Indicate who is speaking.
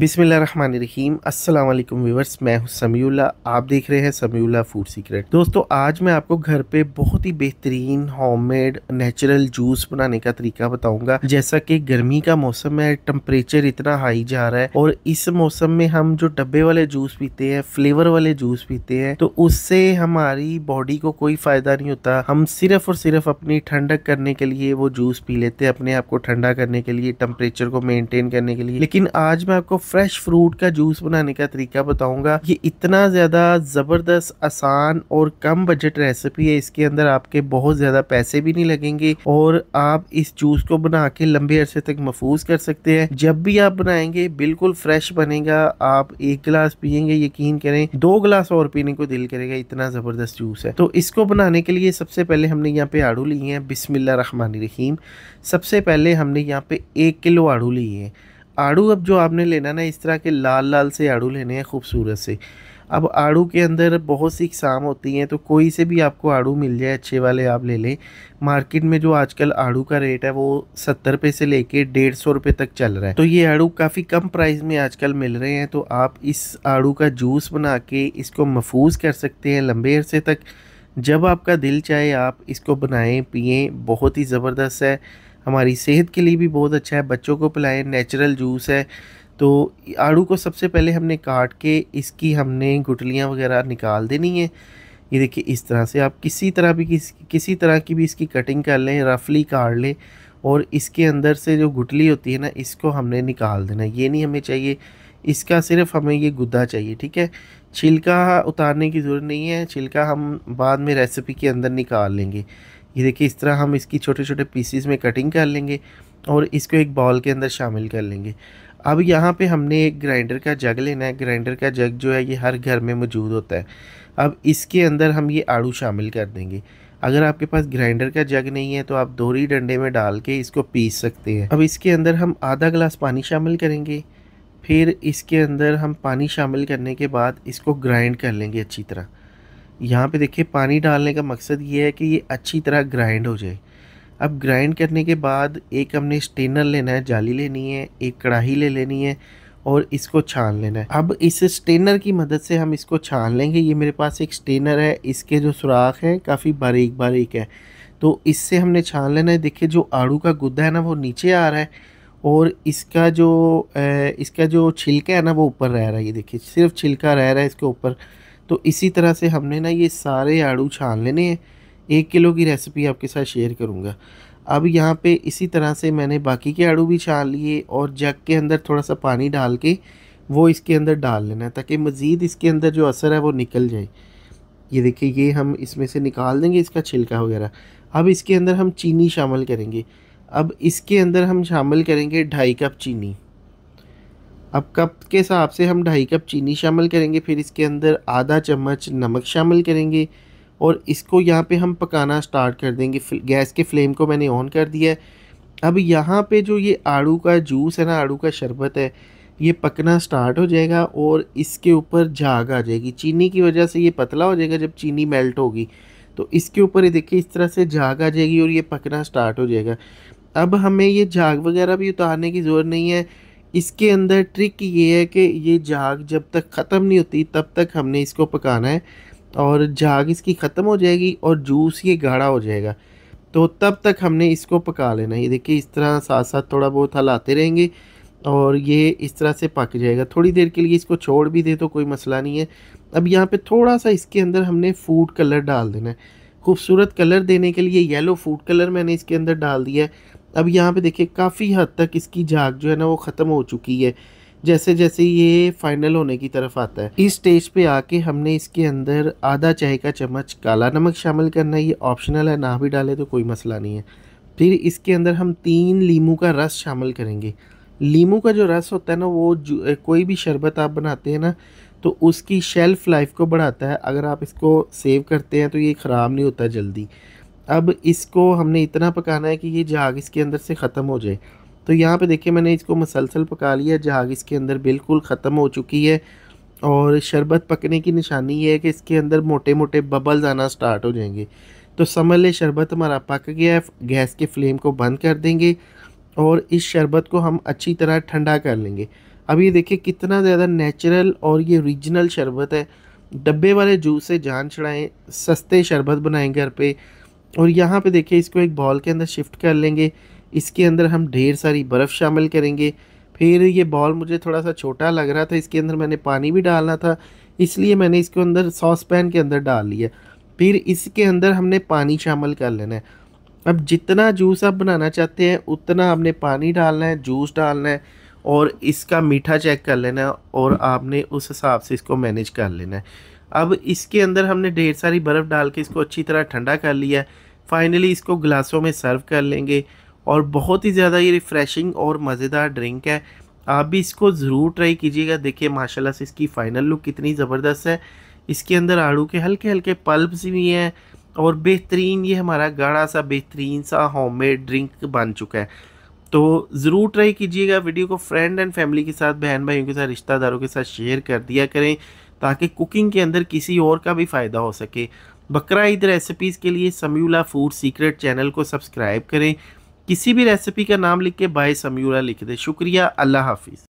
Speaker 1: बिसमीम असलम व्यूवर्स मैं हूँ समीउल्ला आप देख रहे हैं समीला फूड सीक्रेट दोस्तों आज मैं आपको घर पे बहुत ही बेहतरीन होममेड नेचुरल जूस बनाने का तरीका बताऊंगा जैसा कि गर्मी का मौसम है टेम्परेचर इतना हाई जा रहा है और इस मौसम में हम जो डब्बे वाले जूस पीते हैं फ्लेवर वाले जूस पीते हैं तो उससे हमारी बॉडी को कोई फायदा नहीं होता हम सिर्फ और सिर्फ अपनी ठंडक करने के लिए वो जूस पी लेते हैं अपने आप को ठंडा करने के लिए टेम्परेचर को मेनटेन करने के लिए लेकिन आज मैं आपको फ्रेश फ्रूट का जूस बनाने का तरीका बताऊंगा ये इतना ज़्यादा ज़बरदस्त आसान और कम बजट रेसिपी है इसके अंदर आपके बहुत ज़्यादा पैसे भी नहीं लगेंगे और आप इस जूस को बना के लंबे अरसे तक महफूज कर सकते हैं जब भी आप बनाएंगे बिल्कुल फ्रेश बनेगा आप एक गिलास पियेंगे यकीन करें दो गिलास और पीने को दिल करेगा इतना ज़बरदस्त जूस है तो इसको बनाने के लिए सबसे पहले हमने यहाँ पे आड़ू लिए हैं बिसमिल्ल रहीम सबसे पहले हमने यहाँ पे एक किलो आड़ू लिए हैं आड़ू अब जो आपने लेना ना इस तरह के लाल लाल से आड़ू लेने हैं खूबसूरत से अब आड़ू के अंदर बहुत सी इकसाम होती हैं तो कोई से भी आपको आड़ू मिल जाए अच्छे वाले आप ले लें मार्केट में जो आजकल आड़ू का रेट है वो सत्तर रुपये से लेके डेढ़ सौ रुपये तक चल रहा है तो ये आड़ू काफ़ी कम प्राइस में आजकल मिल रहे हैं तो आप इस आड़ू का जूस बना के इसको महफूज कर सकते हैं लंबे अरसे तक जब आपका दिल चाहे आप इसको बनाएँ पिएँ बहुत ही ज़बरदस्त है हमारी सेहत के लिए भी बहुत अच्छा है बच्चों को पिलाएं नेचुरल जूस है तो आड़ू को सबसे पहले हमने काट के इसकी हमने गुटलियाँ वगैरह निकाल देनी है ये देखिए इस तरह से आप किसी तरह भी किस किसी तरह की भी इसकी कटिंग कर लें रफली काट लें और इसके अंदर से जो गुटली होती है ना इसको हमने निकाल देना ये नहीं हमें चाहिए इसका सिर्फ हमें ये गुद्दा चाहिए ठीक है छिलका उतारने की ज़रूरत नहीं है छिलका हम बाद में रेसिपी के अंदर निकाल लेंगे ये देखिए इस तरह हम इसकी छोटे छोटे पीसीस में कटिंग कर लेंगे और इसको एक बॉल के अंदर शामिल कर लेंगे अब यहाँ पे हमने एक ग्राइंडर का जग लेना है ग्राइंडर का जग जो है ये हर घर में मौजूद होता है अब इसके अंदर हम ये आड़ू शामिल कर देंगे अगर आपके पास ग्राइंडर का जग नहीं है तो आप दोहरी डंडे में डाल के इसको पीस सकते हैं अब इसके अंदर हम आधा गिलास पानी शामिल करेंगे फिर इसके अंदर हम पानी शामिल करने के बाद इसको ग्राइंड कर लेंगे अच्छी तरह यहाँ पे देखिए पानी डालने का मकसद ये है कि ये अच्छी तरह ग्राइंड हो जाए अब ग्राइंड करने के बाद एक हमने स्टेनर लेना है जाली लेनी है एक कढ़ाही ले लेनी है और इसको छान लेना है अब इस स्टेनर की मदद से हम इसको छान लेंगे ये मेरे पास एक स्टेनर है इसके जो सुराख हैं काफ़ी बारीक बारीक है तो इससे हमने छान लेना है देखिए जो आड़ू का गुद्दा है ना वो नीचे आ रहा है और इसका जो इसका जो छिलका है ना वो ऊपर रह रहा है ये देखिए सिर्फ छिलका रह रहा है इसके ऊपर तो इसी तरह से हमने ना ये सारे आड़ू छान लेने हैं एक किलो की रेसिपी आपके साथ शेयर करूँगा अब यहाँ पे इसी तरह से मैंने बाकी के आड़ू भी छान लिए और जग के अंदर थोड़ा सा पानी डाल के वो इसके अंदर डाल लेना है ताकि मज़ीद इसके अंदर जो असर है वो निकल जाए ये देखिए ये हम इसमें से निकाल देंगे इसका छिलका वगैरह अब इसके अंदर हम चीनी शामिल करेंगे अब इसके अंदर हम शामिल करेंगे ढाई कप चीनी अब कप के हिसाब से हम ढाई कप चीनी शामिल करेंगे फिर इसके अंदर आधा चम्मच नमक शामिल करेंगे और इसको यहाँ पे हम पकाना स्टार्ट कर देंगे गैस के फ्लेम को मैंने ऑन कर दिया है अब यहाँ पे जो ये आड़ू का जूस है ना आड़ू का शरबत है ये पकना स्टार्ट हो जाएगा और इसके ऊपर झाग आ जाएगी चीनी की वजह से ये पतला हो जाएगा जब चीनी मेल्ट होगी तो इसके ऊपर ये देखिए इस तरह से झाग आ जाएगी और ये पकना स्टार्ट हो जाएगा अब हमें ये झाग वगैरह भी उतारने की ज़रूरत नहीं है इसके अंदर ट्रिक ये है कि ये झाग जब तक ख़त्म नहीं होती तब तक हमने इसको पकाना है और झाग इसकी ख़त्म हो जाएगी और जूस ये गाढ़ा हो जाएगा तो तब तक हमने इसको पका लेना है ये देखिए इस तरह साथ साथ थोड़ा बहुत हलाते रहेंगे और ये इस तरह से पक जाएगा थोड़ी देर के लिए इसको छोड़ भी दे तो कोई मसला नहीं है अब यहाँ पे थोड़ा सा इसके अंदर हमने फूड कलर डाल देना है खूबसूरत कलर देने के लिए येलो फूड कलर मैंने इसके अंदर डाल दिया है अब यहाँ पे देखिए काफ़ी हद तक इसकी झाग जो है ना वो ख़त्म हो चुकी है जैसे जैसे ये फाइनल होने की तरफ आता है इस स्टेज पे आके हमने इसके अंदर आधा चाय का चम्मच काला नमक शामिल करना है ये ऑप्शनल है ना भी डाले तो कोई मसला नहीं है फिर इसके अंदर हम तीन लीमू का रस शामिल करेंगे लीमू का जो रस होता है ना वो कोई भी शरबत आप बनाते हैं ना तो उसकी शेल्फ़ लाइफ को बढ़ाता है अगर आप इसको सेव करते हैं तो ये ख़राब नहीं होता जल्दी अब इसको हमने इतना पकाना है कि ये जहाग इसके अंदर से ख़त्म हो जाए तो यहाँ पे देखिए मैंने इसको मसलसल पका लिया जहाग इसके अंदर बिल्कुल ख़त्म हो चुकी है और शरबत पकने की निशानी ये है कि इसके अंदर मोटे मोटे बबल्स आना स्टार्ट हो जाएंगे तो समझ ले शरबत हमारा पक गया है गैस के फ्लेम को बंद कर देंगे और इस शरबत को हम अच्छी तरह ठंडा कर लेंगे अब ये देखिए कितना ज़्यादा नेचुरल और ये ओरिजिनल शरबत है डब्बे वाले जूस से जान छड़ाएँ सस्ते शरबत बनाएँ घर पर और यहाँ पे देखिए इसको एक बॉल के अंदर शिफ्ट कर लेंगे इसके अंदर हम ढेर सारी बर्फ़ शामिल करेंगे फिर ये बॉल मुझे थोड़ा सा छोटा लग रहा था इसके अंदर मैंने पानी भी डालना था इसलिए मैंने इसके अंदर सॉस पैन के अंदर डाल लिया फिर इसके अंदर हमने पानी शामिल कर लेना है अब जितना जूस आप बनाना चाहते हैं उतना आपने पानी डालना है जूस डालना है और इसका मीठा चेक कर लेना है और आपने उस हिसाब से इसको मैनेज कर लेना है अब इसके अंदर हमने ढेर सारी बर्फ़ डाल के इसको अच्छी तरह ठंडा कर लिया फाइनली इसको गिलासों में सर्व कर लेंगे और बहुत ही ज़्यादा ये रिफ़्रेशिंग और मज़ेदार ड्रिंक है आप भी इसको ज़रूर ट्राई कीजिएगा देखिए माशाल्लाह से इसकी फ़ाइनल लुक कितनी ज़बरदस्त है इसके अंदर आड़ू के हल्के हल्के पल्ब्स भी हैं और बेहतरीन ये हमारा गाढ़ा सा बेहतरीन सा होममेड ड्रिंक बन चुका है तो ज़रूर ट्राई कीजिएगा वीडियो को फ्रेंड एंड फैमिली के साथ बहन भाइयों के साथ रिश्तेदारों के साथ शेयर कर दिया करें ताकि कुकिंग के अंदर किसी और का भी फ़ायदा हो सके बकरा ईद रेसिपीज़ के लिए समयूला फूड सीक्रेट चैनल को सब्सक्राइब करें किसी भी रेसिपी का नाम लिख के बाय समयूला लिख दें शुक्रिया अल्लाह हाफिज़